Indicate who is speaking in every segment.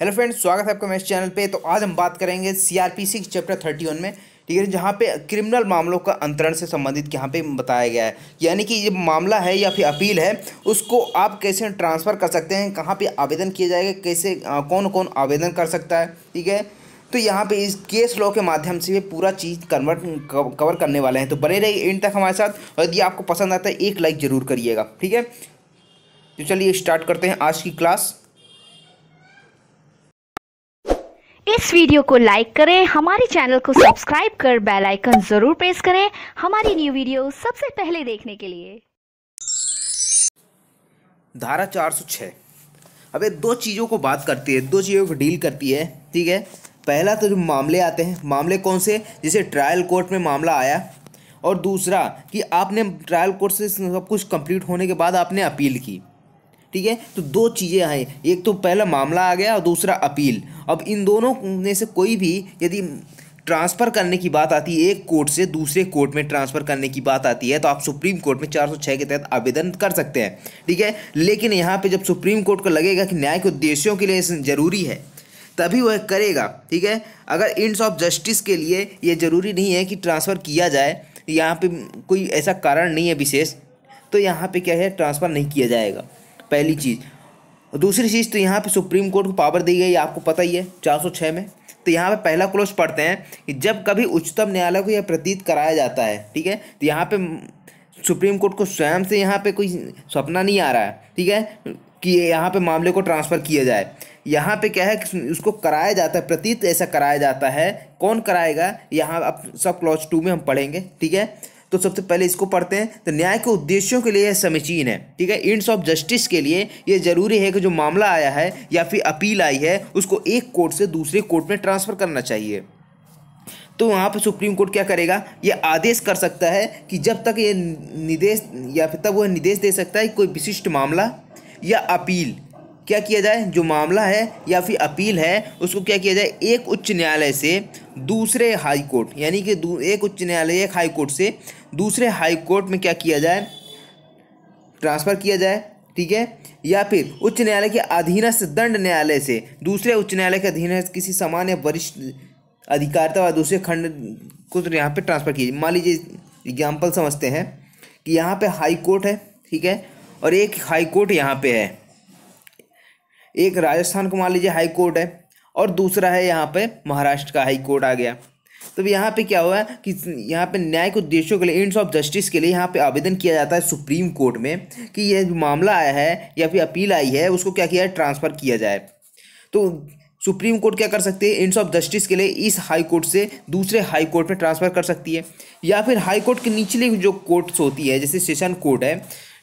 Speaker 1: hello friends स्वागत है आपका मेरे चैनल पे तो आज हम बात करेंगे सीआरपीसी आर चैप्टर थर्टी वन में ठीक है जहाँ पे क्रिमिनल मामलों का अंतरण से संबंधित यहाँ पे बताया गया है यानी कि ये मामला है या फिर अपील है उसको आप कैसे ट्रांसफ़र कर सकते हैं कहाँ पे आवेदन किया जाएगा कैसे कौन कौन आवेदन कर सकता है ठीक है तो यहाँ पे इस केस लॉ के माध्यम से ये पूरा चीज़ कन्वर्ट कवर करने वाले हैं तो बने रहिए एंड तक हमारे साथ और यदि आपको पसंद आता है एक लाइक ज़रूर करिएगा ठीक है तो चलिए स्टार्ट करते हैं आज की क्लास इस वीडियो को लाइक करें हमारे चैनल को सब्सक्राइब कर बेल आइकन जरूर प्रेस करें हमारी न्यू वीडियो सबसे पहले देखने के लिए धारा 406 अब ये दो चीज़ों को बात करती है दो चीज़ों को डील करती है ठीक है पहला तो जो मामले आते हैं मामले कौन से जिसे ट्रायल कोर्ट में मामला आया और दूसरा कि आपने ट्रायल कोर्ट से सब कुछ कंप्लीट होने के बाद आपने अपील की ठीक है तो दो चीज़ें हैं एक तो पहला मामला आ गया और दूसरा अपील अब इन दोनों में से कोई भी यदि ट्रांसफ़र करने की बात आती है एक कोर्ट से दूसरे कोर्ट में ट्रांसफ़र करने की बात आती है तो आप सुप्रीम कोर्ट में 406 के तहत आवेदन कर सकते हैं ठीक है लेकिन यहाँ पे जब सुप्रीम कोर्ट को लगेगा कि न्याय के उद्देश्यों के लिए ज़रूरी है तभी वह करेगा ठीक है अगर इंड्स ऑफ जस्टिस के लिए ये ज़रूरी नहीं है कि ट्रांसफ़र किया जाए यहाँ पर कोई ऐसा कारण नहीं है विशेष तो यहाँ पर क्या है ट्रांसफ़र नहीं किया जाएगा पहली चीज़ दूसरी चीज़ तो यहाँ पे सुप्रीम कोर्ट को पावर दी गई आपको पता ही है चार सौ छः में तो यहाँ पे पहला क्लोज पढ़ते हैं कि जब कभी उच्चतम न्यायालय को यह प्रतीत कराया जाता है ठीक है तो यहाँ पे सुप्रीम कोर्ट को स्वयं से यहाँ पे कोई सपना नहीं आ रहा है ठीक है कि यहाँ पे मामले को ट्रांसफ़र किया जाए यहाँ पे क्या है कि उसको कराया जाता है प्रतीत ऐसा कराया जाता है कौन कराएगा यहाँ अब सब क्लॉज टू में हम पढ़ेंगे ठीक है तो सबसे पहले इसको पढ़ते हैं तो न्याय के उद्देश्यों के लिए यह समीचीन है ठीक है इंड्स ऑफ जस्टिस के लिए ये ज़रूरी है कि जो मामला आया है या फिर अपील आई है उसको एक कोर्ट से दूसरे कोर्ट में ट्रांसफ़र करना चाहिए तो वहाँ पर सुप्रीम कोर्ट क्या करेगा ये आदेश कर सकता है कि जब तक ये निर्देश या फिर तब वह निर्देश दे सकता है कोई विशिष्ट मामला या अपील क्या किया जाए जो मामला है या फिर अपील है उसको क्या किया जाए एक उच्च न्यायालय से दूसरे हाई कोर्ट यानी कि एक उच्च न्यायालय एक हाई कोर्ट से दूसरे हाई कोर्ट में क्या किया जाए ट्रांसफ़र किया जाए ठीक है या फिर उच्च न्यायालय के अधीनस्थ दंड न्यायालय से दूसरे उच्च न्यायालय के अधीनस्थ किसी सामान्य वरिष्ठ अधिकारिता व दूसरे खंड को तो यहाँ पर ट्रांसफ़र किया मान लीजिए एग्जाम्पल समझते हैं कि यहाँ पर हाई कोर्ट है ठीक है और एक हाई कोर्ट यहाँ पे है एक राजस्थान को मान लीजिए हाई कोर्ट है और दूसरा है यहाँ पे महाराष्ट्र का हाई कोर्ट आ गया तो यहाँ पे क्या हुआ कि यहाँ पे न्यायिक उद्देश्यों के लिए इंड्स ऑफ जस्टिस के लिए यहाँ पे आवेदन किया जाता है सुप्रीम कोर्ट में कि ये मामला आया है या फिर अपील आई है उसको क्या किया है ट्रांसफ़र किया जाए तो सुप्रीम कोर्ट क्या कर सकती है इंड्स ऑफ जस्टिस के लिए इस हाई कोर्ट से दूसरे हाई कोर्ट में ट्रांसफ़र कर सकती है या फिर हाई कोर्ट के निचले जो कोर्ट्स होती है जैसे सेशन कोर्ट है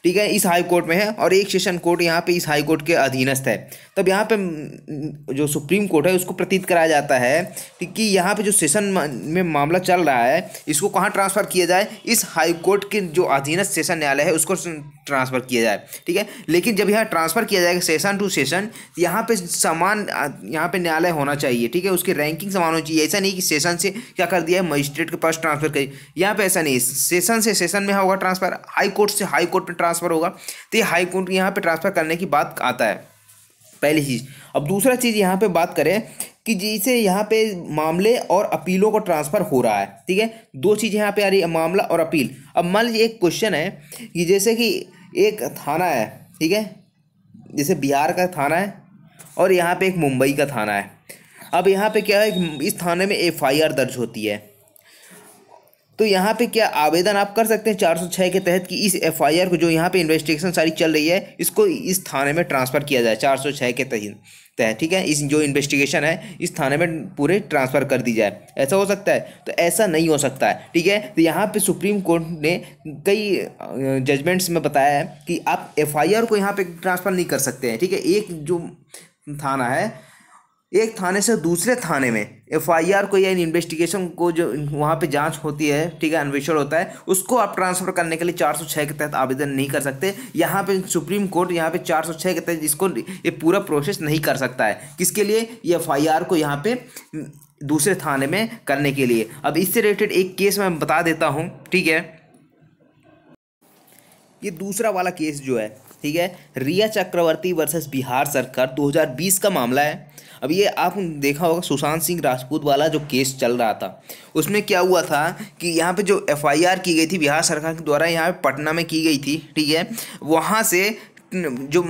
Speaker 1: ठीक है इस हाई कोर्ट में है और एक सेशन कोर्ट यहाँ पे इस हाई कोर्ट के अधीनस्थ है तब यहाँ पे जो सुप्रीम कोर्ट है उसको प्रतीत कराया जाता है कि यहाँ पे जो सेशन में मामला चल रहा है इसको कहाँ ट्रांसफ़र किया जाए इस हाई कोर्ट के जो अधीनस्थ सेशन न्यायालय है उसको ट्रांसफ़र किया जाए ठीक है लेकिन जब यहाँ ट्रांसफ़र किया जाएगा सेशन टू सेशन यहाँ पे समान यहाँ पे न्यायालय होना चाहिए ठीक है उसकी रैंकिंग समान होनी चाहिए ऐसा नहीं कि सेशन से क्या कर दिया है मजिस्ट्रेट के पास ट्रांसफ़र करिए यहाँ पे ऐसा नहीं सेशन से सेशन में होगा ट्रांसफ़र हाई कोर्ट से हाई कोर्ट में ट्रांसफर ट्रांसफ़र होगा तो ये हाई कोर्ट यहाँ पर ट्रांसफ़र करने की बात आता है पहली चीज़ अब दूसरा चीज़ यहाँ पे बात करें कि जिसे यहाँ पे मामले और अपीलों को ट्रांसफ़र हो रहा है ठीक है दो चीज यहाँ पे आ रही है मामला और अपील अब मान लीजिए एक क्वेश्चन है कि जैसे कि एक थाना है ठीक है जैसे बिहार का थाना है और यहाँ पे एक मुंबई का थाना है अब यहाँ पे क्या है इस थाने में एफ दर्ज होती है तो यहाँ पे क्या आवेदन आप कर सकते हैं 406 के तहत कि इस एफआईआर को जो यहाँ पे इन्वेस्टिगेशन सारी चल रही है इसको इस थाने में ट्रांसफ़र किया जाए 406 के तहत तहत ठीक है इस जो इन्वेस्टिगेशन है इस थाने में पूरे ट्रांसफ़र कर दी जाए ऐसा हो सकता है तो ऐसा नहीं हो सकता है ठीक है तो यहाँ पे सुप्रीम कोर्ट ने कई जजमेंट्स में बताया है कि आप एफआईआर को यहाँ पे ट्रांसफ़र नहीं कर सकते हैं ठीक है एक जो थाना है एक थाने से दूसरे थाने में एफआईआर को या इन्वेस्टिगेशन को जो वहाँ पे जांच होती है ठीक है अन्वेषण होता है उसको आप ट्रांसफ़र करने के लिए 406 के तहत आवेदन नहीं कर सकते यहाँ पे सुप्रीम कोर्ट यहाँ पे 406 के तहत इसको ये पूरा प्रोसेस नहीं कर सकता है किसके लिए ये आर को यहाँ पे दूसरे थाने में करने के लिए अब इससे रिलेटेड एक केस मैं बता देता हूँ ठीक है ये दूसरा वाला केस जो है ठीक है रिया चक्रवर्ती वर्सेस बिहार सरकार 2020 का मामला है अब ये आपने देखा होगा सुशांत सिंह राजपूत वाला जो केस चल रहा था उसमें क्या हुआ था कि यहाँ पे जो एफआईआर की गई थी बिहार सरकार के द्वारा यहाँ पे पटना में की गई थी ठीक है वहाँ से जो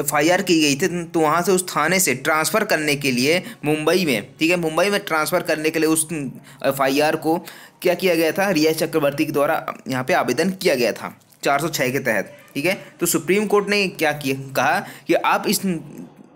Speaker 1: एफ आई आर की गई थी तो वहाँ से उस थाने से ट्रांसफ़र करने के लिए मुंबई में ठीक है मुंबई में ट्रांसफ़र करने के लिए उस एफ आई आर को क्या किया गया था रिया चक्रवर्ती के द्वारा यहाँ पर आवेदन किया गया था चार के तहत ठीक है तो सुप्रीम कोर्ट ने क्या किया कहा कि आप इस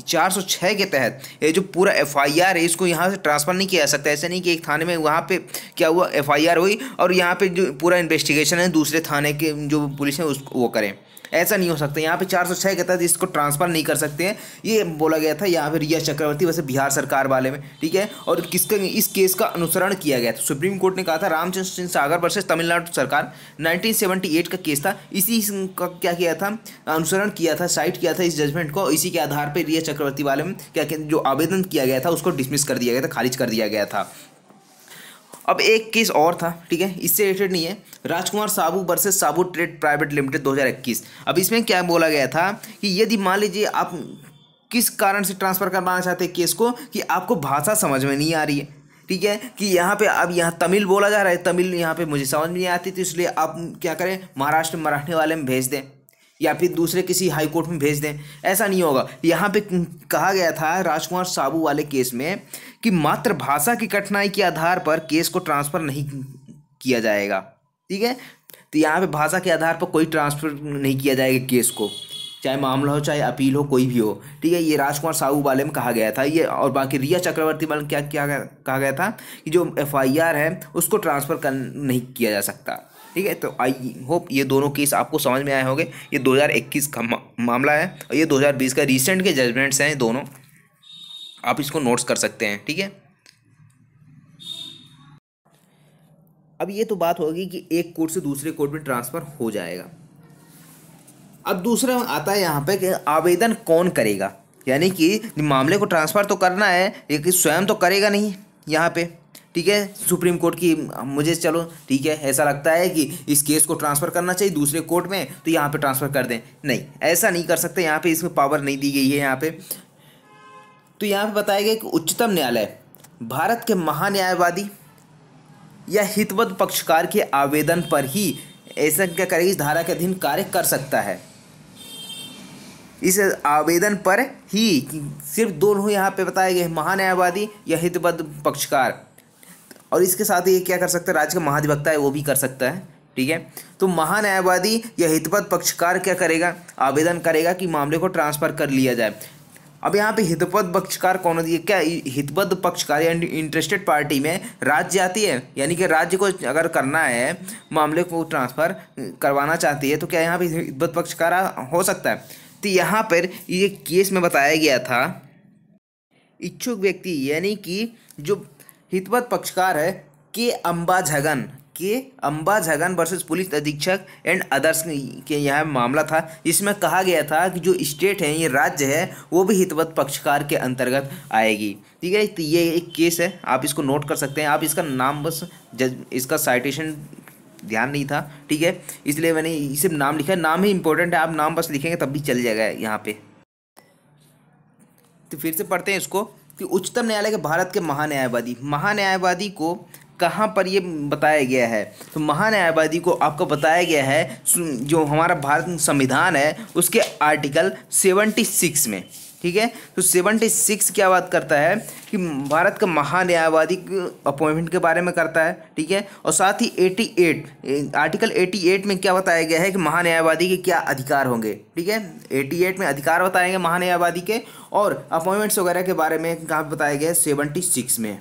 Speaker 1: 406 के तहत ये जो पूरा एफआईआर है इसको यहाँ से ट्रांसफ़र नहीं किया जा सकता ऐसा नहीं कि एक थाने में वहाँ पे क्या हुआ एफआईआर हुई और यहाँ पे जो पूरा इन्वेस्टिगेशन है दूसरे थाने के जो पुलिस है उसको वो करें ऐसा नहीं हो सकता यहाँ पे चार सौ छः कहता है इसको ट्रांसफ़र नहीं कर सकते हैं ये बोला गया था यहाँ पे रिया चक्रवर्ती वैसे बिहार सरकार वाले में ठीक है और किसका इस केस का अनुसरण किया गया था सुप्रीम कोर्ट ने कहा था रामचंद्र सिंह सागर वर्सेज तमिलनाडु सरकार नाइनटीन का केस था इसी का क्या किया था अनुसरण किया था साइट किया था इस जजमेंट को इसी के आधार पर रिया चक्रवर्ती वाले में क्या जो आवेदन किया गया था उसको डिसमिस कर दिया गया था खारिज कर दिया गया था अब एक केस और था ठीक है इससे रिलेटेड नहीं है Rajkumar Sabu versus Sabu trade private limited 2021 अब इसमें क्या बोला गया था कि यदि मान लीजिए आप किस कारण से ट्रांसफ़र करवाना चाहते हैं केस को कि आपको भाषा समझ में नहीं आ रही है ठीक है कि यहाँ पे अब यहाँ तमिल बोला जा रहा है तमिल यहाँ पे मुझे समझ नहीं आती तो इसलिए आप क्या करें महाराष्ट्र मराठी वाले में भेज दें या फिर दूसरे किसी हाई कोर्ट में भेज दें ऐसा नहीं होगा यहाँ पे कहा गया था राजकुमार साबू वाले केस में कि मात्र भाषा की कठिनाई के आधार पर केस को ट्रांसफ़र नहीं किया जाएगा ठीक है तो यहाँ पे भाषा के आधार पर कोई ट्रांसफ़र नहीं किया जाएगा केस को चाहे मामला हो चाहे अपील हो कोई भी हो ठीक है ये राजकुमार साहू वाले में कहा गया था ये और बाकी रिया चक्रवर्ती वाले में क्या क्या कहा गया था कि जो एफ है उसको ट्रांसफ़र कर नहीं किया जा सकता ठीक है तो आई होप ये दोनों केस आपको समझ में आए होंगे ये 2021 का मामला है और ये 2020 का रिसेंट के जजमेंट्स हैं दोनों आप इसको नोट्स कर सकते हैं ठीक है अब ये तो बात होगी कि एक कोर्ट से दूसरे कोर्ट में ट्रांसफ़र हो जाएगा अब दूसरा आता है यहाँ पे कि आवेदन कौन करेगा यानी कि मामले को ट्रांसफ़र तो करना है लेकिन स्वयं तो करेगा नहीं यहाँ पे ठीक है सुप्रीम कोर्ट की मुझे चलो ठीक है ऐसा लगता है कि इस केस को ट्रांसफ़र करना चाहिए दूसरे कोर्ट में तो यहाँ पे ट्रांसफ़र कर दें नहीं ऐसा नहीं कर सकते यहाँ पे इसमें पावर नहीं दी गई है यहाँ पे तो यहाँ पे बताया गया कि उच्चतम न्यायालय भारत के महान्यायवादी या हितवत पक्षकार के आवेदन पर ही ऐसा क्या करेगी इस धारा के अधीन कार्य कर सकता है इस आवेदन पर ही सिर्फ दोनों यहाँ पे बताए गए महान्यायवादी या हितबद्ध पक्षकार और इसके साथ ये क्या कर सकता है राज्य का महाधिवक्ता है वो भी कर सकता है ठीक है तो महान्यायवादी या हितबद्ध पक्षकार क्या करेगा आवेदन करेगा कि मामले को ट्रांसफ़र कर लिया जाए अब यहाँ पे हितपद पक्षकार कौन होती है क्या हितपद पक्षकार यानी इंटरेस्टेड पार्टी में राज्य आती है यानी कि राज्य को अगर करना है मामले को ट्रांसफ़र करवाना चाहती है तो क्या यहाँ पे हितपद पक्षकार हो सकता है तो यहाँ पर ये केस में बताया गया था इच्छुक व्यक्ति यानी कि जो हितपद पक्षकार है K Anbazhagan K Anbazhagan versus police अधीक्षक एंड अदर्स के यह मामला था जिसमें कहा गया था कि जो स्टेट है ये राज्य है वो भी हितवत पक्षकार के अंतर्गत आएगी ठीक है तो ये एक केस है आप इसको नोट कर सकते हैं आप इसका नाम बस जज इसका साइटेशन ध्यान नहीं था ठीक है इसलिए मैंने सिर्फ नाम लिखा नाम ही इंपॉर्टेंट है आप नाम बस लिखेंगे तब भी चल जाएगा यहाँ पे तो फिर से पढ़ते हैं इसको कि उच्चतम न्यायालय के भारत के महान्यायवादी महान्यायवादी को कहाँ पर ये बताया गया है तो महान्यायवादी को आपको बताया गया है जो हमारा भारत संविधान है उसके आर्टिकल सेवेंटी सिक्स में ठीक है तो सेवेंटी सिक्स क्या बात करता है कि भारत का महान्यायवादी अपॉइंटमेंट के बारे में करता है ठीक है और साथ ही eighty eight article eighty eight में क्या बताया गया है कि महान्यायवादी के क्या अधिकार होंगे ठीक है एटी एट में अधिकार बताएंगे महान्यायवादी के और अपॉइंटमेंट्स वगैरह के बारे में कहाँ बताया गया है सेवेंटी सिक्स में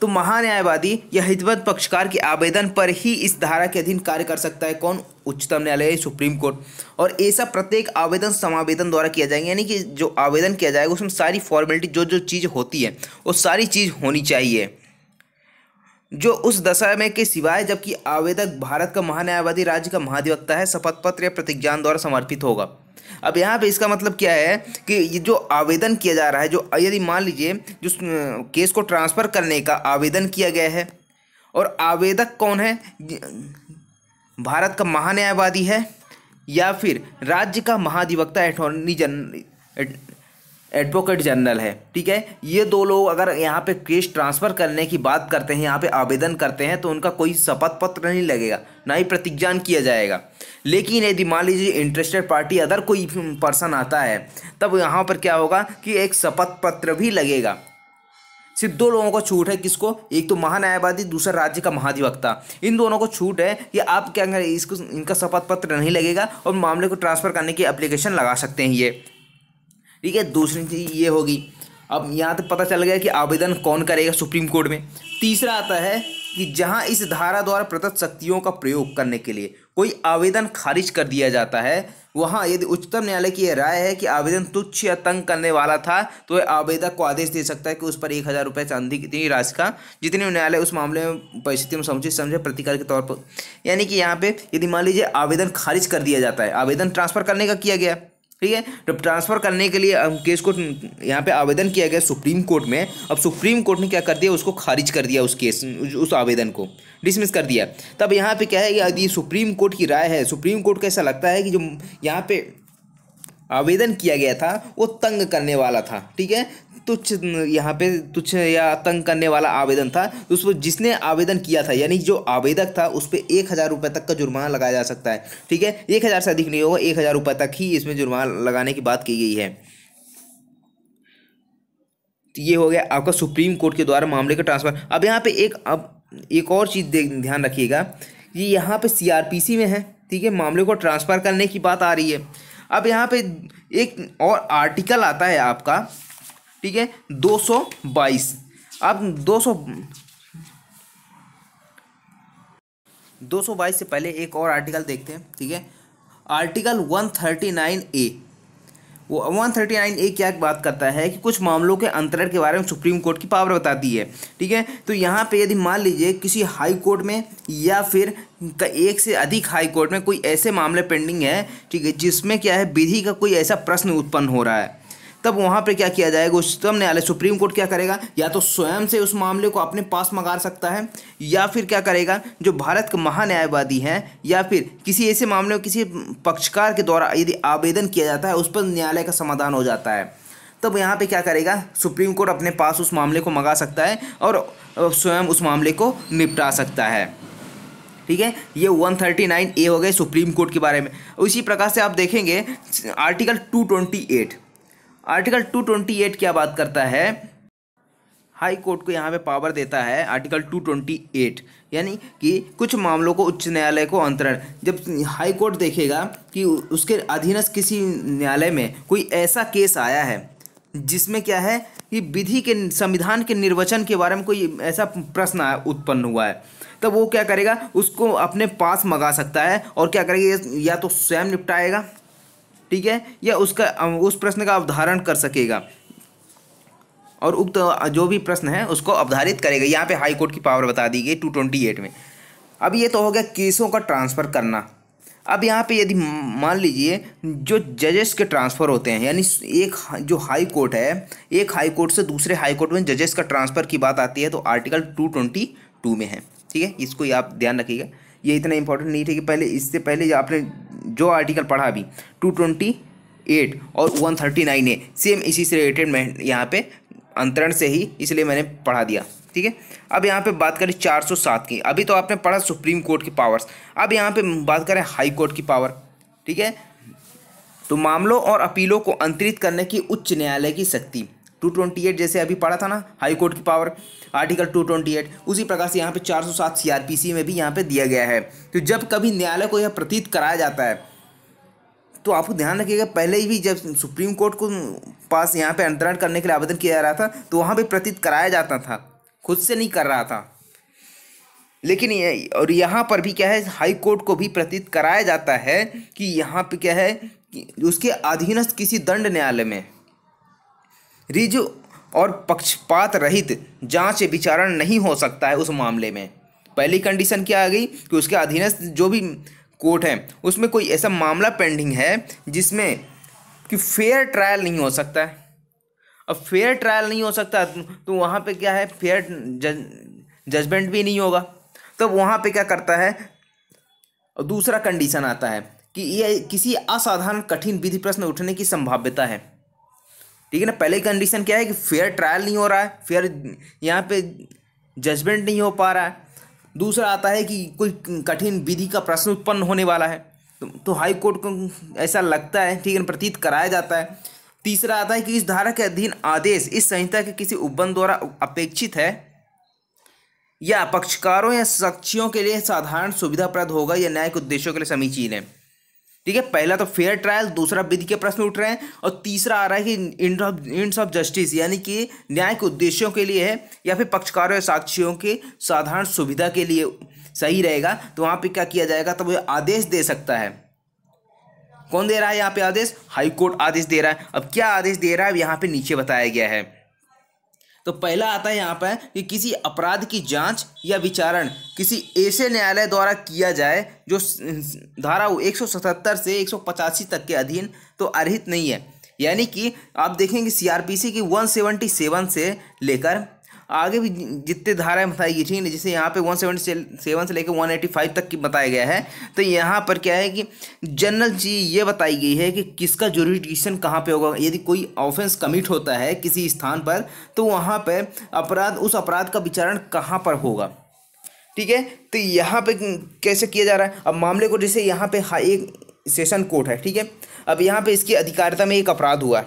Speaker 1: तो महान्यायवादी या हिजबत पक्षकार के आवेदन पर ही इस धारा के अधीन कार्य कर सकता है कौन उच्चतम न्यायालय सुप्रीम कोर्ट और ऐसा प्रत्येक आवेदन समावेदन द्वारा किया जाएगा यानी कि जो आवेदन किया जाएगा उसमें सारी फॉर्मेलिटी जो जो चीज़ होती है वो सारी चीज़ होनी चाहिए जो उस दशा में के सिवाय जबकि आवेदक भारत का महान्यायवादी राज्य का महाधिवक्ता है शपथ पत्र या प्रतिज्ञान द्वारा समर्पित होगा अब यहाँ पे इसका मतलब क्या है कि ये जो आवेदन किया जा रहा है जो यदि मान लीजिए जो केस को ट्रांसफ़र करने का आवेदन किया गया है और आवेदक कौन है भारत का महान्यायवादी है या फिर राज्य का महाधिवक्ता अटॉर्नी जन एडवोकेट जनरल है ठीक है ये दो लोग अगर यहाँ पे केस ट्रांसफ़र करने की बात करते हैं यहाँ पे आवेदन करते हैं तो उनका कोई शपथ पत्र नहीं लगेगा ना ही प्रतिज्ञान किया जाएगा लेकिन यदि मान लीजिए इंटरेस्टेड पार्टी अदर कोई पर्सन आता है तब यहाँ पर क्या होगा कि एक शपथ पत्र भी लगेगा सिर्फ दो लोगों को छूट है किसको एक तो महान्यायवादी दूसरा राज्य का महाधिवक्ता इन दोनों को छूट है कि आप क्या इसको इनका शपथ पत्र नहीं लगेगा और मामले को ट्रांसफ़र करने की एप्लीकेशन लगा सकते हैं ये ठीक है दूसरी चीज़ ये होगी अब यहाँ तक पता चल गया कि आवेदन कौन करेगा सुप्रीम कोर्ट में तीसरा आता है कि जहाँ इस धारा द्वारा प्रदत्त शक्तियों का प्रयोग करने के लिए कोई आवेदन खारिज कर दिया जाता है वहाँ यदि उच्चतम न्यायालय की यह राय है कि आवेदन तुच्छ या तंग करने वाला था तो वह आवेदक को आदेश दे सकता है कि उस पर एक हज़ार रुपये चांदी कितनी राशि का जितने न्यायालय उस मामले में परिस्थिति में समुचित समझे प्रतिकार के तौर पर यानी कि यहाँ पे यदि मान लीजिए आवेदन खारिज कर दिया जाता है आवेदन ट्रांसफ़र करने का किया गया ठीक है तो ट्रांसफ़र करने के लिए केस को यहाँ पे आवेदन किया गया सुप्रीम कोर्ट में अब सुप्रीम कोर्ट ने क्या कर दिया उसको खारिज कर दिया उस केस उस आवेदन को डिसमिस कर दिया तब यहाँ पे क्या है यदि सुप्रीम कोर्ट की राय है सुप्रीम कोर्ट कैसा ऐसा लगता है कि जो यहाँ पे आवेदन किया गया था वो तंग करने वाला था ठीक है तुच्छ यहाँ पे तुच्छ या तंग करने वाला आवेदन था तो उस पर जिसने आवेदन किया था यानी जो आवेदक था उस पर एक हज़ार रुपये तक का जुर्माना लगाया जा सकता है ठीक है एक हज़ार से अधिक नहीं होगा एक हज़ार रुपये तक ही इसमें जुर्माना लगाने की बात की गई है तो ये हो गया आपका सुप्रीम कोर्ट के द्वारा मामले का ट्रांसफर अब यहाँ पे एक अब एक और चीज़ ध्यान रखिएगा ये यहाँ पे सी में है ठीक है मामले को ट्रांसफ़र करने की बात आ रही है अब यहाँ पे एक और आर्टिकल आता है आपका ठीक है दो सौ बाईस अब दो सौ दो सौ बाईस से पहले एक और आर्टिकल देखते हैं ठीक है article one thirty nine A वो वन थर्टी नाइन ए क्या बात करता है कि कुछ मामलों के अंतरण के बारे में सुप्रीम कोर्ट की पावर बताती है ठीक है तो यहाँ पे यदि मान लीजिए किसी हाई कोर्ट में या फिर एक से अधिक हाई कोर्ट में कोई ऐसे मामले पेंडिंग है ठीक है जिसमें क्या है विधि का कोई ऐसा प्रश्न उत्पन्न हो रहा है तब वहाँ पर क्या किया जाएगा उच्चतम न्यायालय सुप्रीम कोर्ट क्या करेगा या तो स्वयं से उस मामले को अपने पास मंगा सकता है या फिर क्या करेगा जो भारत के महान्यायवादी हैं या फिर किसी ऐसे मामले में किसी पक्षकार के द्वारा यदि आवेदन किया जाता है उस पर न्यायालय का समाधान हो जाता है तब यहाँ पे क्या करेगा सुप्रीम कोर्ट अपने पास उस मामले को मंगा सकता है और स्वयं उस मामले को निपटा सकता है ठीक है ये 139 ए हो गए सुप्रीम कोर्ट के बारे में उसी प्रकार से आप देखेंगे आर्टिकल 228 आर्टिकल 228 क्या बात करता है हाई कोर्ट को यहाँ पे पावर देता है आर्टिकल 228 यानी कि कुछ मामलों को उच्च न्यायालय को अंतरण जब हाई कोर्ट देखेगा कि उसके अधीनस्थ किसी न्यायालय में कोई ऐसा केस आया है जिसमें क्या है कि विधि के संविधान के निर्वचन के बारे में कोई ऐसा प्रश्न उत्पन्न हुआ है तब वो क्या करेगा उसको अपने पास मंगा सकता है और क्या करेगा या तो स्वयं निपटाएगा ठीक है या उसका उस प्रश्न का अवधारण कर सकेगा और उक्त तो जो भी प्रश्न है उसको अवधारित करेगा यहाँ पे हाई कोर्ट की पावर बता दी गई टू ट्वेंटी एट में अब ये तो हो गया केसों का ट्रांसफ़र करना अब यहाँ पे यदि मान लीजिए जो जजेस के ट्रांसफ़र होते हैं यानी एक जो हाई कोर्ट है एक हाई कोर्ट से दूसरे हाई कोर्ट में जजेस का ट्रांसफ़र की बात आती है तो आर्टिकल टू ट्वेंटी टू में है ठीक है इसको आप ध्यान रखिएगा ये इतना इंपॉर्टेंट नहीं था कि पहले इससे पहले आपने जो आर्टिकल पढ़ा अभी टू ट्वेंटी एट और वन थर्टी नाइन है सेम इसी से रिलेटेड मैं यहाँ पे अंतरण से ही इसलिए मैंने पढ़ा दिया ठीक है अब यहाँ पे बात करें सात की अभी तो आपने पढ़ा सुप्रीम कोर्ट की पावर्स अब यहाँ पे बात करें हाई कोर्ट की पावर ठीक है तो मामलों और अपीलों को अंतरित करने की उच्च न्यायालय की शक्ति टू ट्वेंटी एट जैसे अभी पढ़ा था ना हाई कोर्ट की पावर आर्टिकल 228 उसी प्रकार से यहाँ पे 407 सीआरपीसी में भी यहाँ पे दिया गया है तो जब कभी न्यायालय को यह प्रतीत कराया जाता है तो आपको ध्यान रखिएगा पहले ही भी जब सुप्रीम कोर्ट को पास यहाँ पे अंतरण करने के लिए आवेदन किया जा रहा था तो वहाँ पर प्रतीत कराया जाता था खुद से नहीं कर रहा था लेकिन ये और यहाँ पर भी क्या है हाई कोर्ट को भी प्रतीत कराया जाता है कि यहाँ पे क्या है कि उसके अधीनस्थ किसी दंड न्यायालय में रिज और पक्षपात रहित जांच विचारण नहीं हो सकता है उस मामले में पहली कंडीशन क्या आ गई कि उसके अधीनस्थ जो भी कोर्ट है उसमें कोई ऐसा मामला पेंडिंग है जिसमें कि फेयर ट्रायल नहीं हो सकता है अब फेयर ट्रायल नहीं हो सकता तो वहाँ पे क्या है फेयर जजमेंट भी नहीं होगा तब तो वहाँ पे क्या करता है और दूसरा कंडीशन आता है कि यह किसी असाधारण कठिन विधि प्रश्न उठने की संभाव्यता है ठीक है ना पहले कंडीशन क्या है कि फेयर ट्रायल नहीं हो रहा है फेयर यहाँ पे जजमेंट नहीं हो पा रहा है दूसरा आता है कि कोई कठिन विधि का प्रश्न उत्पन्न होने वाला है तो, तो हाई कोर्ट को ऐसा लगता है ठीक है ना प्रतीत कराया जाता है तीसरा आता है कि इस धारा के अधीन आदेश इस संहिता के किसी उपबंध द्वारा अपेक्षित है या पक्षकारों या साक्षियों के लिए साधारण सुविधाप्रद होगा या न्यायिक उद्देश्यों के लिए समीचीन है ठीक है पहला तो फेयर ट्रायल दूसरा विधि के प्रश्न उठ रहे हैं और तीसरा आ रहा है कि end of ends of justice यानी कि न्याय के उद्देश्यों के लिए है या फिर पक्षकारों या साक्षियों के साधारण सुविधा के लिए सही रहेगा तो वहाँ पर क्या किया जाएगा तो वो आदेश दे सकता है कौन दे रहा है यहाँ पे आदेश हाईकोर्ट आदेश दे रहा है अब क्या आदेश दे रहा है यहाँ पे नीचे बताया गया है तो पहला आता है यहाँ पर कि किसी अपराध की जांच या विचारण किसी ऐसे न्यायालय द्वारा किया जाए जो धारा 177 से एक तक के अधीन तो अर्हित नहीं है यानी कि आप देखेंगे सी की 177 से लेकर आगे भी जितने धाराएं बताई गई ठीक है जैसे यहाँ पे वन सेवन से लेकर वन एटी फाइव तक की बताया गया है तो यहाँ पर क्या है कि जनरल चीज ये बताई गई है कि किसका जोरिडिक्शन कहाँ पे होगा यदि कोई ऑफेंस कमिट होता है किसी स्थान पर तो वहाँ पर अपराध उस अपराध का विचारण कहाँ पर होगा ठीक है तो यहाँ पर कैसे किया जा रहा है अब मामले को जैसे यहाँ पर हाई एक सेशन कोर्ट है ठीक है अब यहाँ पर इसकी अधिकारिता में एक अपराध हुआ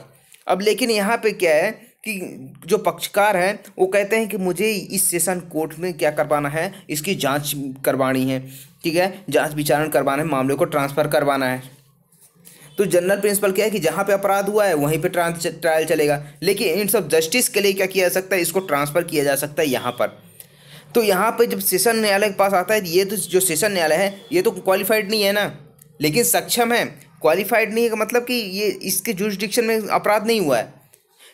Speaker 1: अब लेकिन यहाँ पर क्या है कि जो पक्षकार हैं वो कहते हैं कि मुझे इस सेशन कोर्ट में क्या करवाना है इसकी जांच करवानी है ठीक है जांच विचारण करवाना है मामले को ट्रांसफ़र करवाना है तो जनरल प्रिंसिपल क्या है कि जहाँ पे अपराध हुआ है वहीं पे ट्रांस ट्रायल चलेगा लेकिन इन सब जस्टिस के लिए क्या किया जा सकता है इसको ट्रांसफ़र किया जा सकता है यहाँ पर तो यहाँ पर जब सेशन न्यायालय के पास आता है ये तो जो सेशन न्यायालय है ये तो क्वालिफाइड नहीं है ना लेकिन सक्षम है क्वालिफाइड नहीं है मतलब कि ये इसके जुडिस्डिक्शन में अपराध नहीं हुआ है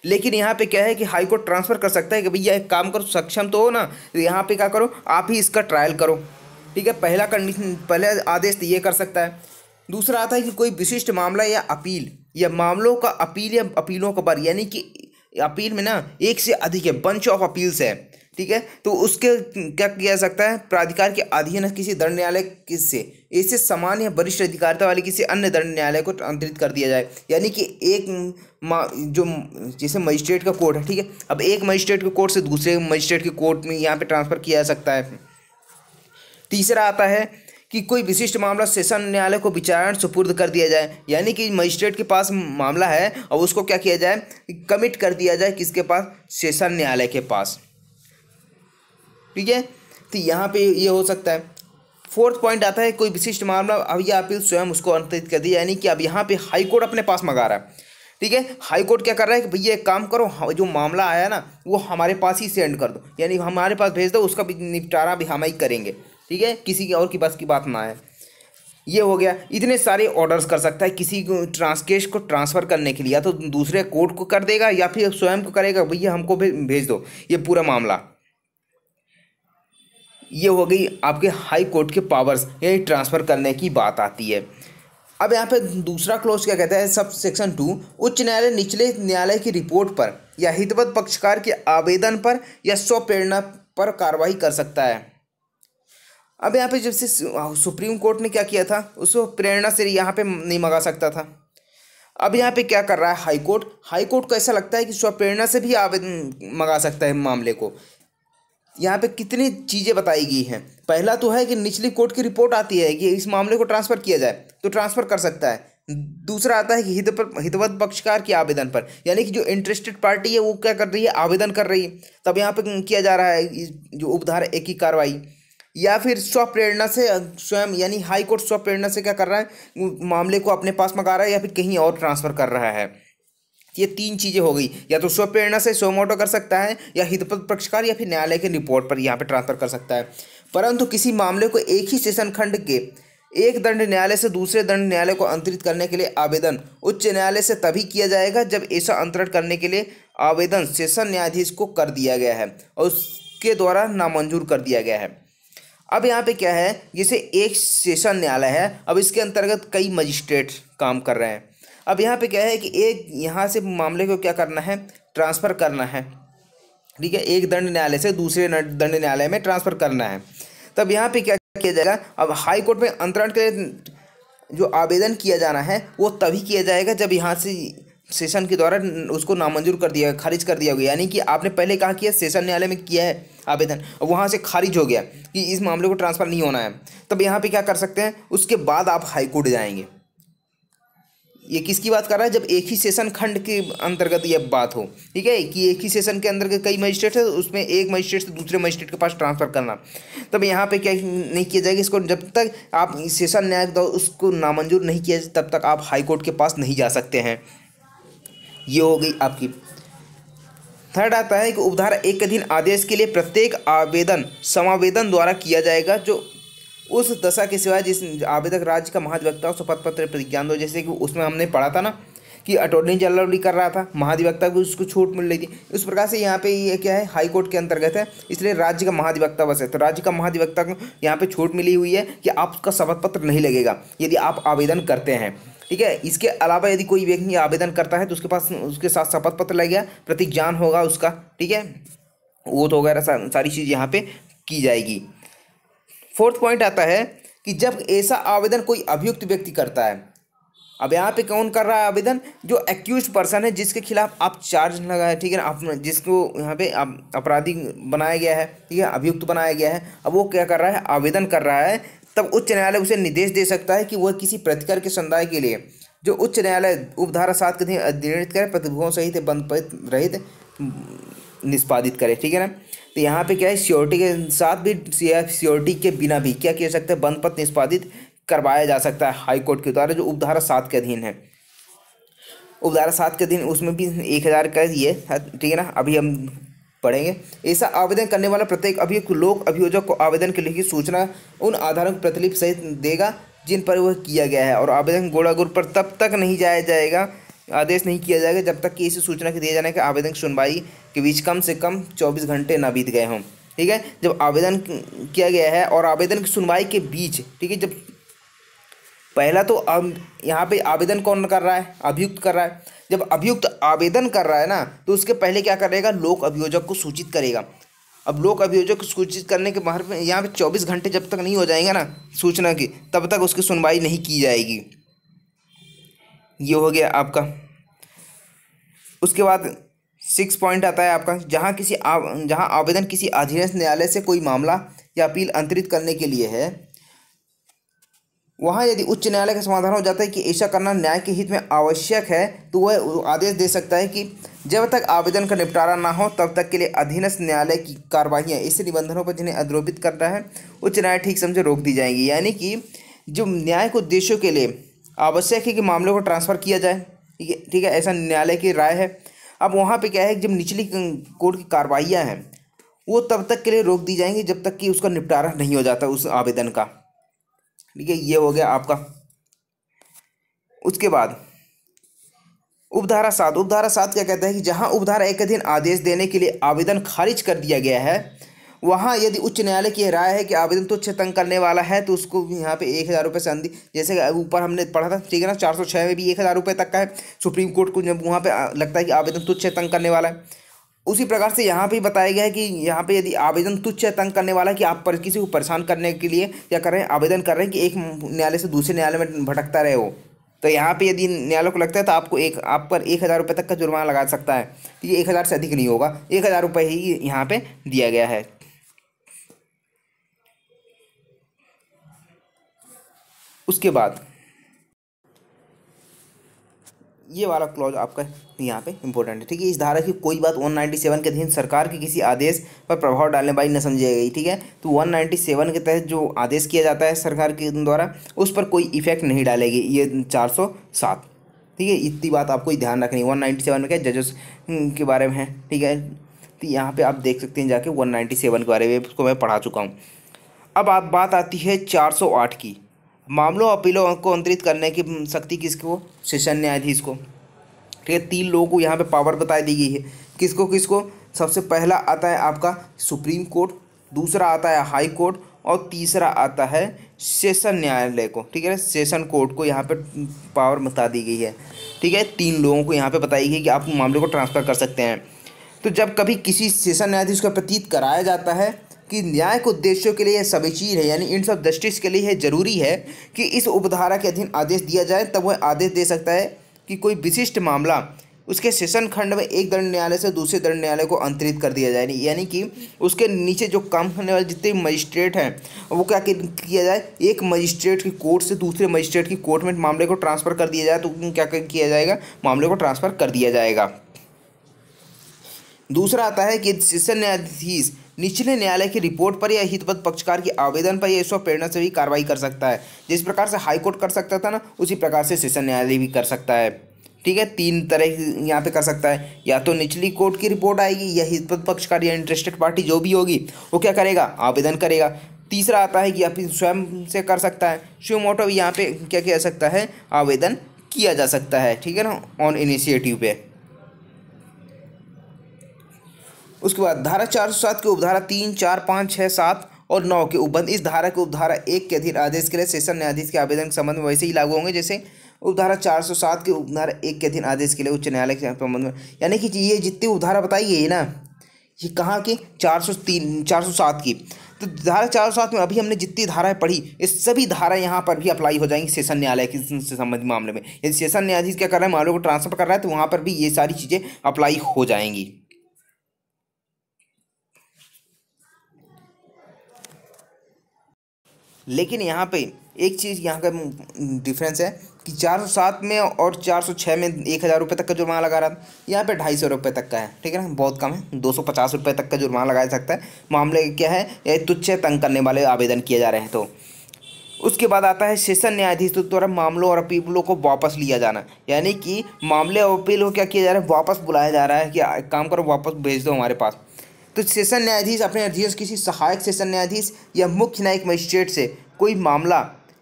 Speaker 1: लेकिन यहाँ पे क्या है कि हाई कोर्ट ट्रांसफ़र कर सकता है कि भैया एक काम करो सक्षम तो हो ना तो यहाँ पे क्या करो आप ही इसका ट्रायल करो ठीक है पहला कंडीशन पहला आदेश तो ये कर सकता है दूसरा आता है कि कोई विशिष्ट मामला या अपील या मामलों का अपील या अपीलों का बार यानी कि अपील में ना एक से अधिक है बंच ऑफ अपील्स है ठीक है तो उसके क्या किया जा सकता है प्राधिकार के अधीन किसी दंड न्यायालय किससे इसे समान या वरिष्ठ अधिकारिता वाले किसी अन्य दंड न्यायालय को अंतरित कर दिया जाए यानी कि एक जो जैसे मजिस्ट्रेट का कोर्ट है ठीक है अब एक मजिस्ट्रेट के कोर्ट से दूसरे मजिस्ट्रेट के कोर्ट में यहाँ पर ट्रांसफ़र किया जा सकता है तीसरा आता है कि कोई विशिष्ट मामला सेशन न्यायालय को विचारण सुपुर्द कर दिया जाए यानी कि मजिस्ट्रेट के पास मामला है और उसको क्या किया जाए कमिट कर दिया जाए किसके पास सेशन न्यायालय के पास ठीक है तो यहाँ पे ये हो सकता है फोर्थ पॉइंट आता है कोई विशिष्ट मामला अब यह अपील स्वयं उसको अंतरित कर दी यानी कि अब यहाँ पे कोर्ट अपने पास मंगा रहा है ठीक है हाईकोर्ट क्या कर रहा है कि भैया एक काम करो हाँ, जो मामला आया ना वो हमारे पास ही सेंड कर दो यानी हमारे पास भेज दो उसका भी निपटारा भी हम ही करेंगे ठीक है किसी की और की बस की बात ना है ये हो गया इतने सारे ऑर्डर्स कर सकता है किसी ट्रांसकेश को ट्रांसफ़र करने के लिए या तो दूसरे कोर्ट को कर देगा या फिर स्वयं को करेगा भैया हमको भेज दो ये पूरा मामला ये हो गई आपके हाई कोर्ट के पावर्स यानी ट्रांसफ़र करने की बात आती है अब यहाँ पे दूसरा क्लोज क्या कहता है सब सेक्शन टू उच्च न्यायालय निचले न्यायालय की रिपोर्ट पर या हितवत पक्षकार के आवेदन पर या स्वप्रेरणा पर कार्रवाई कर सकता है अब यहाँ पे जब से सुप्रीम कोर्ट ने क्या किया था उसको प्रेरणा से यहाँ पे नहीं मंगा सकता था अब यहाँ पे क्या कर रहा है हाई कोर्ट हाई कोर्ट को ऐसा लगता है कि स्वप्रेरणा से भी आवेदन मंगा सकता है मामले को यहाँ पे कितनी चीज़ें बताई गई हैं पहला तो है कि निचली कोर्ट की रिपोर्ट आती है कि इस मामले को ट्रांसफ़र किया जाए तो ट्रांसफ़र कर सकता है दूसरा आता है कि हित पर हितवत पक्षकार के आवेदन पर यानी कि जो इंटरेस्टेड पार्टी है वो क्या कर रही है आवेदन कर रही है तब यहाँ पे किया जा रहा है जो उपधार एक की कार्रवाई या फिर स्वप्रेरणा से स्वयं यानी हाई कोर्ट स्वप्रेरणा से क्या कर रहा है मामले को अपने पास मंगा रहा है या फिर कहीं और ट्रांसफ़र कर रहा है ये तीन चीज़ें हो गई या तो स्वप्रेरणा से स्वमोटो कर सकता है या हितपद पक्षकार या फिर न्यायालय के रिपोर्ट पर यहाँ पर ट्रांसफर कर सकता है परंतु किसी मामले को एक ही सेशन खंड के एक दंड न्यायालय से दूसरे दंड न्यायालय को अंतरित करने के लिए आवेदन उच्च न्यायालय से तभी किया जाएगा जब ऐसा अंतरण करने के लिए आवेदन सेशन न्यायाधीश को कर दिया गया है और उसके द्वारा नामंजूर कर दिया गया है अब यहाँ पे क्या है जैसे एक सेशन न्यायालय है अब इसके अंतर्गत कई मजिस्ट्रेट काम कर रहे हैं अब यहाँ पे क्या है कि एक यहाँ से मामले को क्या करना है ट्रांसफ़र करना है ठीक है एक दंड न्यायालय से दूसरे दंड न्यायालय में ट्रांसफ़र करना है तब यहाँ पे क्या किया जाएगा अब हाई कोर्ट में अंतरण के जो आवेदन किया जाना है वो तभी किया जाएगा जब यहाँ से सेशन के द्वारा उसको नामंजूर कर दिया खारिज कर दिया गया यानी कि आपने पहले कहा कि सेशन न्यायालय में किया है आवेदन और वहाँ से खारिज हो गया कि इस मामले को ट्रांसफ़र नहीं होना है तब यहाँ पे क्या कर सकते हैं उसके बाद आप हाईकोर्ट जाएंगे ये किसकी बात कर रहा है जब एक ही सेशन खंड के अंतर्गत ये बात हो ठीक है कि एक ही सेशन के अंतर्गत कई मजिस्ट्रेट है उसमें एक मजिस्ट्रेट से दूसरे मजिस्ट्रेट के पास ट्रांसफर करना तब यहाँ पे क्या नहीं किया जाएगा इसको जब तक आप सेशन न्यायिक दौर उसको नामंजूर नहीं किया तब तक आप हाईकोर्ट के पास नहीं जा सकते हैं ये हो गई आपकी थर्ड आता है कि उपधारा एक अधीन आदेश के लिए प्रत्येक आवेदन समावेदन द्वारा किया जाएगा जो उस दशा के सिवाय जिस आवेदक राज्य का महाधिवक्ता शपथ पत्र प्रतिज्ञान दो जैसे कि उसमें हमने पढ़ा था ना कि अटोर्नी जनरल भी कर रहा था महाधिवक्ता को उसको छूट मिल रही थी उस प्रकार से यहाँ पे ये यह क्या है हाई कोर्ट के अंतर्गत है इसलिए राज्य का महाधिवक्ता बस है तो राज्य का महाधिवक्ता को यहाँ पे छूट मिली हुई है कि आपका शपथ पत्र नहीं लगेगा यदि आप आवेदन करते हैं ठीक है इसके अलावा यदि कोई व्यक्ति आवेदन करता है तो उसके पास उसके साथ शपथ पत्र लगेगा गया प्रतिज्ञान होगा उसका ठीक है वो तो वगैरह सारी चीज़ यहाँ पर की जाएगी फोर्थ पॉइंट आता है कि जब ऐसा आवेदन कोई अभियुक्त व्यक्ति करता है अब यहाँ पे कौन कर रहा है आवेदन जो एक्यूज पर्सन है जिसके खिलाफ आप चार्ज लगाए ठीक है आप जिसको यहाँ पे आप अपराधी बनाया गया है ठीक है अभियुक्त बनाया गया है अब वो क्या कर रहा है आवेदन कर रहा है तब उच्च न्यायालय उसे निर्देश दे सकता है कि वह किसी प्रतिकर के समुदाय के लिए जो उच्च न्यायालय उपधारा सात के अधीन करे प्रतिभुओं सहित बंद रहित निष्पादित करे ठीक है ना तो यहाँ पे क्या है सियोरिटी के साथ भी सियोरिटी के बिना भी क्या किया सकते हैं बंद पत्र निष्पादित करवाया जा सकता है हाईकोर्ट के द्वारा जो उपधारा सात के अधीन है उपधारा सात के अधीन उसमें भी एक हज़ार ये है हाँ, ठीक है ना अभी हम पढ़ेंगे ऐसा आवेदन करने वाला प्रत्येक अभियुक्त लोक अभियोजक को आवेदन के लिए सूचना उन आधारों की प्रतिलिप सहित देगा जिन पर वह किया गया है और आवेदन गोड़ागुर पर तब तक नहीं जाया जाएगा आदेश नहीं किया जाएगा जब तक कि इसे सूचना के दिए जाने के आवेदन की सुनवाई के बीच कम से कम चौबीस घंटे न बीत गए हों ठीक है जब आवेदन किया गया है और आवेदन की सुनवाई के बीच ठीक है जब पहला तो अब यहाँ पे आवेदन कौन कर रहा है अभियुक्त कर रहा है जब अभियुक्त आवेदन कर रहा है ना तो उसके पहले क्या करेगा लोक अभियोजक को सूचित करेगा अब लोक अभियोजक सूचित करने के बाहर यहाँ पे चौबीस घंटे जब तक नहीं हो जाएंगे ना सूचना की तब तक उसकी सुनवाई नहीं की जाएगी ये हो गया आपका उसके बाद सिक्स पॉइंट आता है आपका जहाँ किसी आव, जहाँ आवेदन किसी अधीनस्थ न्यायालय से कोई मामला या अपील अंतरित करने के लिए है वहाँ यदि उच्च न्यायालय का समाधान हो जाता है कि ऐसा करना न्याय के हित में आवश्यक है तो वह आदेश दे सकता है कि जब तक आवेदन का निपटारा ना हो तब तक के लिए अधीनस्थ न्यायालय की कार्यवाहियाँ ऐसे निबंधनों पर जिन्हें अधरोपित करना है उच्च न्यायालय ठीक समझे रोक दी जाएंगी यानी कि जो न्याय को उद्देश्यों के लिए आवश्यक है कि मामले को ट्रांसफ़र किया जाए ठीक है ठीक है ऐसा न्यायालय की राय है अब वहाँ पे क्या है जब निचली कोर्ट की कार्रवाइयाँ हैं वो तब तक के लिए रोक दी जाएंगी जब तक कि उसका निपटारा नहीं हो जाता उस आवेदन का ठीक है ये हो गया आपका उसके बाद उपधारा सात उपधारा सात क्या कहता है कि जहाँ उपधारा एक अधीन आदेश देने के लिए आवेदन खारिज कर दिया गया है वहाँ यदि उच्च न्यायालय की राय है कि आवेदन तुच्छ तो तंग करने वाला है तो उसको यहाँ पे एक हज़ार रुपये से अंधी जैसे ऊपर हमने पढ़ा था ठीक है ना चार सौ छः में भी एक हज़ार रुपये तक का है सुप्रीम कोर्ट को जब वहाँ पर लगता है कि आवेदन तुच्छ तो तंग करने वाला है उसी प्रकार से यहाँ पे बताया गया है कि यहाँ पे यदि आवेदन तुच्छ तो तंग करने वाला है कि आप पर किसी को परेशान करने के लिए या कर रहे हैं आवेदन कर रहे हैं कि एक न्यायालय से दूसरे न्यायालय में भटकता रहे हो तो यहाँ पे यदि न्यायालय को लगता है तो आपको एक आप पर एक हज़ार रुपये तक का जुर्माना लगा सकता है ये एक हज़ार से अधिक नहीं होगा एक हज़ार रुपये ही यहाँ पर दिया गया है उसके बाद ये वाला क्लॉज आपका यहाँ पे इंपॉर्टेंट है ठीक है इस धारा की कोई बात 197 के अधीन सरकार के किसी आदेश पर प्रभाव डालने वाली न समझी गई ठीक है तो 197 के तहत जो आदेश किया जाता है सरकार के द्वारा उस पर कोई इफेक्ट नहीं डालेगी ये 407 ठीक है इतनी बात आपको ध्यान रखनी वन नाइन्टी सेवन में क्या जजेस हम्म, के बारे में है ठीक है तो यहाँ पर आप देख सकते हैं जाके वन नाइन्टी सेवन के बारे में उसको मैं पढ़ा चुका हूँ अब आप बात आती है चार सौ आठ की मामलों अपीलों को अंतरित करने की शक्ति किसको सेशन न्यायाधीश को ठीक है तीन लोगों को यहाँ पे पावर बताई दी गई है किसको किसको सबसे पहला आता है आपका सुप्रीम कोर्ट दूसरा आता है हाई कोर्ट और तीसरा आता है सेशन न्यायालय को ठीक है सेशन कोर्ट को यहाँ पे पावर बता दी गई है ठीक है तीन लोगों को यहाँ पे बताई गई कि आप मामले को ट्रांसफ़र कर सकते हैं तो जब कभी किसी सेशन न्यायाधीश का प्रतीत कराया जाता है कि न्यायिक उद्देश्यों के लिए यह है यानी इंड्स ऑफ जस्टिस के लिए यह जरूरी है कि इस उपधारा के अधीन आदेश दिया जाए तब वह आदेश दे सकता है कि कोई विशिष्ट मामला उसके सेशन खंड में एक दंड न्यायालय से दूसरे दंड न्यायालय को अंतरित कर दिया जाए यानी कि उसके नीचे जो काम करने वाले जितने मजिस्ट्रेट हैं वो क्या किया जाए एक मजिस्ट्रेट की कोर्ट से दूसरे मजिस्ट्रेट की कोर्ट में मामले को ट्रांसफ़र कर दिया जाए तो क्या किया जाएगा मामले को ट्रांसफ़र कर दिया जाएगा दूसरा आता है कि सेशन न्यायाधीश निचले न्यायालय की रिपोर्ट पर या हितबद्ध पक्षकार के आवेदन पर या स्व प्रेरणा से भी कार्रवाई कर सकता है जिस प्रकार से हाईकोर्ट कर सकता था ना उसी प्रकार से सेशन न्यायालय भी कर सकता है ठीक है तीन तरह यहाँ पे कर सकता है या तो निचली कोर्ट की रिपोर्ट आएगी या हितपत पक्षकार या इंटरेस्टेड पार्टी जो भी होगी वो क्या करेगा आवेदन करेगा तीसरा आता है कि आप स्वयं से कर सकता है शिव मोटो भी यहाँ पे क्या किया सकता है आवेदन किया जा सकता है ठीक है ना ऑन इनिशिएटिव पे उसके बाद धारा चार सौ सात के उपधारा तीन चार पाँच छः सात और नौ के उपबंध इस धारा के उपधारा एक के अधीन आदेश के लिए सेशन न्यायाधीश के आवेदन के संबंध में वैसे ही लागू होंगे जैसे उपधारा चार सौ सात के उपधारा एक के अधीन आदेश के लिए उच्च न्यायालय के संबंध में यानी कि ये जितनी उपधारा बताई है ना ये कहाँ की चार सौ तीन चार सौ सात की तो धारा चार सौ सात में अभी हमने जितनी धाराएं पढ़ी ये सभी धाराएं यहाँ पर भी अप्लाई हो जाएंगी सेशन न्यायालय के से संबंधित मामले में यदि सेशन न्यायाधीश क्या कर रहा है मामले को ट्रांसफर कर रहा है तो वहाँ पर भी ये सारी चीज़ें अप्लाई हो जाएंगी लेकिन यहाँ पे एक चीज़ यहाँ का डिफरेंस है कि चार सौ सात में और चार सौ छः में एक हज़ार रुपये तक का जुर्माना लगा रहा था यहाँ पे ढाई सौ रुपये तक का है ठीक है ना बहुत कम है दो सौ पचास रुपये तक का जुर्माना लगाया सकता है मामले क्या है ये तुच्छे तंग करने वाले आवेदन किए जा रहे हैं तो उसके बाद आता है सेशन न्यायाधीश तो द्वारा मामलों और अपीलों को वापस लिया जाना यानी कि मामले और अपील को क्या किया जा रहा है वापस बुलाया जा रहा है कि काम करो वापस भेज दो हमारे पास तो सेशन न्यायाधीश अपने अधीनस्थ किसी सहायक सेशन न्यायाधीश या मुख्य न्यायिक मजिस्ट्रेट से कोई मामला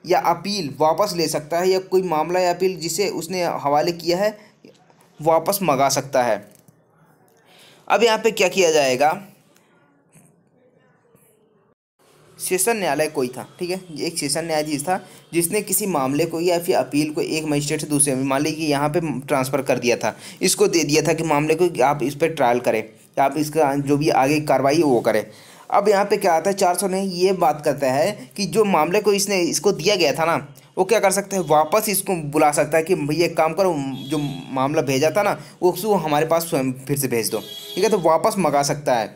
Speaker 1: या अपील वापस ले सकता है या कोई मामला या अपील जिसे उसने हवाले किया है वापस मंगा सकता है अब यहाँ पे क्या किया जाएगा सेशन न्यायालय कोई था ठीक है एक सेशन न्यायाधीश था जिसने किसी मामले को या फिर अपील को एक मजिस्ट्रेट से दूसरे मान लीजिए यहाँ पे ट्रांसफ़र कर दिया था इसको दे दिया था कि मामले को आप इस पर ट्रायल करें या तो आप इसका जो भी आगे कार्रवाई वो करें अब यहाँ पे क्या आता है चार सौ ने ये बात करता है कि जो मामले को इसने इसको दिया गया था ना वो क्या कर सकता है वापस इसको बुला सकता है कि भैया काम करो जो मामला भेजा था ना वो उसको हमारे पास स्वयं फिर से भेज दो ठीक है तो वापस मंगा सकता है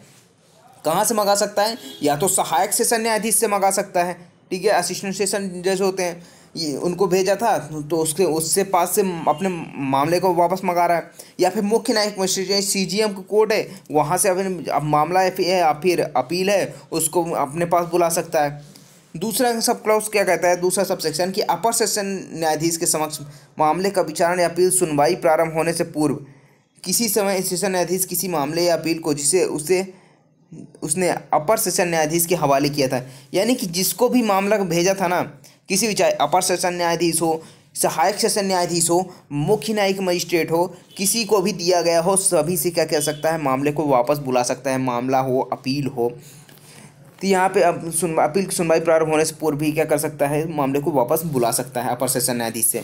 Speaker 1: कहाँ से मंगा सकता है या तो सहायक सेशन न्यायाधीश से मंगा सकता है ठीक है असिस्टेंट सेशन जज होते हैं ये उनको भेजा था तो उसके उससे पास से अपने मामले को वापस मंगा रहा है या फिर मुख्य न्यायिक magistrate C J M court है वहाँ से अपने अब मामला है फिर, फिर अपील है उसको अपने पास बुला सकता है दूसरा सब क्लॉज क्या कहता है दूसरा सब सेक्शन कि अपर सेक्शन न्यायाधीश के समक्ष मामले का विचारण या अपील सुनवाई प्रारंभ होने से पूर्व किसी समय सेशन न्यायाधीश किसी मामले या अपील को जिसे उसे उसने अपर सेशन न्यायाधीश के हवाले किया था यानी कि जिसको भी मामला भेजा था ना किसी भी चाहे अपर सेशन न्यायाधीश हो सहायक सेशन न्यायाधीश हो मुख्य न्यायिक मजिस्ट्रेट हो किसी को भी दिया गया हो सभी से क्या कह सकता है मामले को वापस बुला सकता है मामला हो अपील हो तो यहाँ पे अब सुन अपील की सुनवाई प्रारंभ होने से पूर्व भी क्या कर सकता है मामले को वापस बुला सकता है अपर सेशन न्यायाधीश से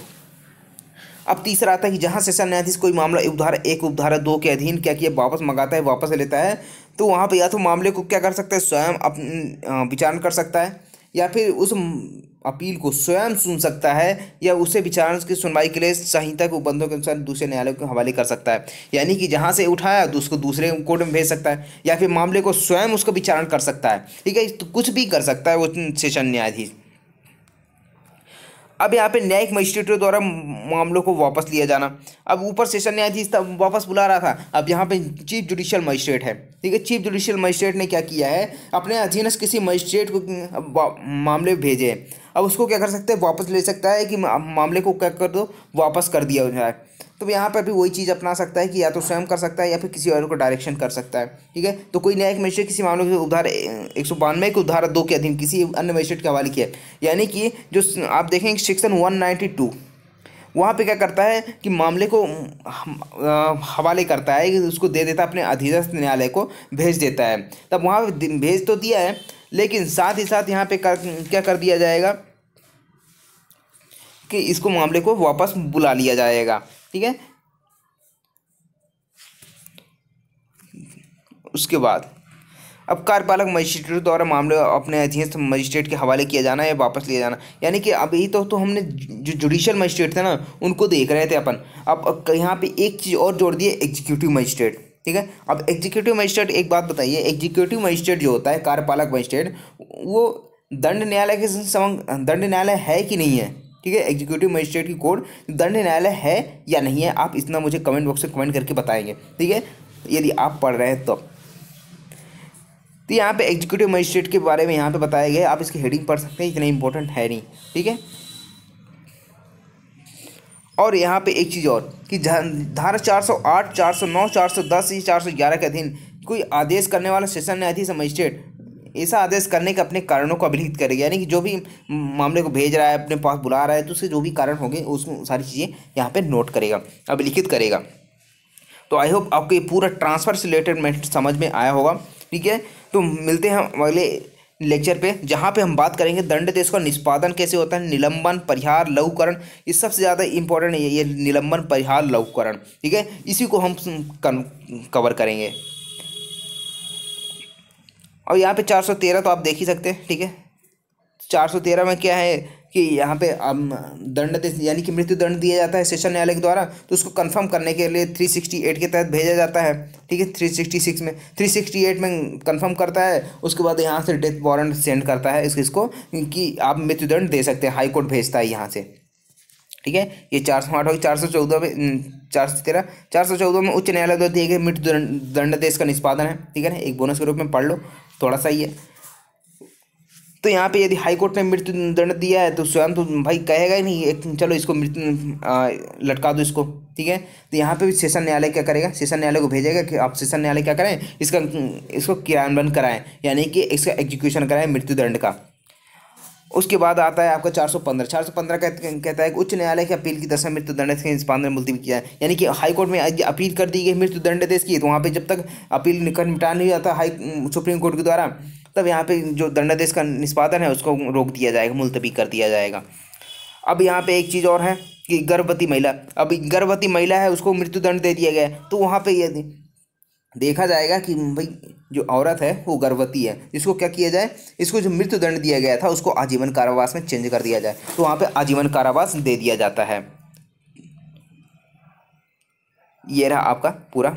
Speaker 1: अब तीसरा आता है कि जहाँ सेशन न्यायाधीश कोई मामला उपधारा एक उपधारा दो के अधीन क्या किया वापस मंगाता है वापस लेता है तो वहाँ पर या तो मामले को क्या कर सकता है स्वयं विचारण कर सकता है या फिर उस अपील को स्वयं सुन सकता है या उसे विचारण की सुनवाई के लिए संहिता के उपबंधों के अनुसार दूसरे न्यायालय के हवाले कर सकता है यानी कि जहाँ से उठाया तो उसको दूसरे कोर्ट में भेज सकता है या फिर मामले को स्वयं उसका विचारण कर सकता है ठीक है तो कुछ भी कर सकता है वो सेशन न्यायाधीश अब यहाँ पे न्यायिक मजिस्ट्रेटों द्वारा मामलों को वापस लिया जाना अब ऊपर सेशन न्यायाधीश था वापस बुला रहा था अब यहाँ पे चीफ जुडिशियल मजिस्ट्रेट है ठीक है चीफ जुडिशियल मजिस्ट्रेट ने क्या किया है अपने अधीनस्थ किसी मजिस्ट्रेट को मामले भेजे अब उसको क्या कर सकते हैं वापस ले सकता है कि मामले को क्या कर दो वापस कर दिया जाए तो यहाँ पर भी वही चीज़ अपना सकता है कि या तो स्वयं कर सकता है या फिर किसी और को डायरेक्शन कर सकता है ठीक है तो कोई न्यायिक मजिस्ट्रेट किसी मामले में उधार एक सौ बानवे के उधार दो के अधीन किसी अन्य मजिस्ट्रेट के हवाले किया यानी कि जो आप देखेंगे सेक्शन वन नाइन्टी टू वहाँ पर क्या करता है कि मामले को हवाले करता है कि उसको दे देता है अपने अधीनस्थ न्यायालय को भेज देता है तब वहाँ भेज तो दिया है लेकिन साथ ही साथ यहाँ पर क्या कर दिया जाएगा कि इसको मामले को वापस बुला लिया जाएगा ठीक है उसके बाद अब कार्यपालक मजिस्ट्रेट द्वारा मामले अपने अधीनस्थ मजिस्ट्रेट के हवाले किया जाना या वापस लिया जाना यानी कि अभी तो तो हमने जो जुडिशल मजिस्ट्रेट थे ना उनको देख रहे थे अपन अब यहाँ पे एक चीज़ और जोड़ दिए एग्जीक्यूटिव मजिस्ट्रेट ठीक है अब एग्जीक्यूटिव मजिस्ट्रेट एक बात बताइए एग्जीक्यूटिव मजिस्ट्रेट जो होता है कार्यपालक मजिस्ट्रेट वो दंड न्यायालय के समंग दंड न्यायालय है कि नहीं है ठीक है एग्जीक्यूटिव मजिस्ट्रेट की कोर्ट दंड न्यायालय है या नहीं है आप इतना मुझे कमेंट बॉक्स में कमेंट करके बताएंगे ठीक है यदि आप पढ़ रहे हैं तो तो यहाँ पे एग्जीक्यूटिव मजिस्ट्रेट के बारे में यहाँ पे बताया गया आप इसकी हेडिंग पढ़ सकते हैं इतना इंपॉर्टेंट है नहीं ठीक है और यहाँ पे एक चीज़ और कि धारा 408, 409, 410 या ग्यारह के अधीन कोई आदेश करने वाला सेशन न्यायाधीश मजिस्ट्रेट ऐसा आदेश करने के अपने कारणों को अभिलिखित करेगा यानी कि जो भी मामले को भेज रहा है अपने पास बुला रहा है तो उसके जो भी कारण होंगे उसमें सारी चीज़ें यहाँ पर नोट करेगा अभिलिखित करेगा तो आई होप आपको ये पूरा ट्रांसफ़र से रिलेटेड मैटर समझ में आया होगा ठीक है तो मिलते हैं हम अगले लेक्चर पे जहाँ पे हम बात करेंगे दंड देश का निष्पादन कैसे होता है निलंबन परिहार लघुकरण ये सबसे ज़्यादा इंपॉर्टेंट है ये निलंबन परिहार लघुकरण ठीक है इसी को हम कवर करेंगे और यहाँ पे 413 तो आप देख ही सकते हैं ठीक है 413 में क्या है कि यहाँ पे दंड यानी कि मृत्यु दंड दिया जाता है सेशन न्यायालय के द्वारा तो उसको कंफर्म करने के लिए 368 के तहत भेजा जाता है ठीक है 366 में 368 में कंफर्म करता है उसके बाद यहाँ से डेथ वारंट सेंड करता है इस इसको कि आप मृत्युदंड दे सकते हैं हाई कोर्ट भेजता है यहाँ से ठीक है ये चार सौ आठ होगी चार सौ चौदह में चार सौ तेरह चार सौ चौदह में उच्च न्यायालय द्वारा दिए गए मृत्यु दंड देश का निष्पादन है ठीक है ना एक बोनस के रूप में पढ़ लो थोड़ा सा ही है तो यहाँ पे यदि हाईकोर्ट ने मृत्यु दंड दिया है तो स्वयं तो भाई कहेगा ही नहीं एक चलो इसको मृत्यु लटका दो इसको ठीक है तो यहाँ पे भी सेशन न्यायालय क्या करेगा सेशन न्यायालय को भेजेगा कि आप सेशन न्यायालय क्या करें इसका इसको क्रियान्वयन कराएं यानी कि इसका एग्जीक्यूशन कराएं मृत्युदंड का उसके बाद आता है आपका 415 415 का कहता है कि उच्च न्यायालय की अपील की दशा मृत्युदंड तो के निष्पादन में मुलतवी किया है यानी कि हाईकोर्ट में अपील कर दी गई मृत्युदंड तो देश की तो वहाँ पर जब तक अपील निकट मिटा नहीं जाता हाई सुप्रीम कोर्ट के द्वारा तब यहाँ पे जो दंडादेश का निष्पादन है उसको रोक दिया जाएगा मुलतवी कर दिया जाएगा अब यहाँ पे एक चीज़ और है कि गर्भवती महिला अब गर्भवती महिला है उसको मृत्युदंड दे दिया गया तो वहाँ पे यदि देखा जाएगा कि भाई जो औरत है वो गर्भवती है इसको क्या किया जाए इसको जो मृत्युदंड दिया गया था उसको आजीवन कारावास में चेंज कर दिया जाए तो वहाँ पे आजीवन कारावास दे दिया जाता है ये रहा आपका पूरा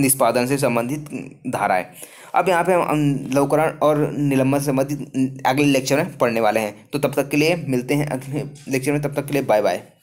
Speaker 1: निष्पादन से संबंधित धाराएं अब यहाँ पे हम लवकरण और निलंबन संबंधित अगले लेक्चर में पढ़ने वाले हैं तो तब तक के लिए मिलते हैं अगले लेक्चर में तब तक के लिए बाय बाय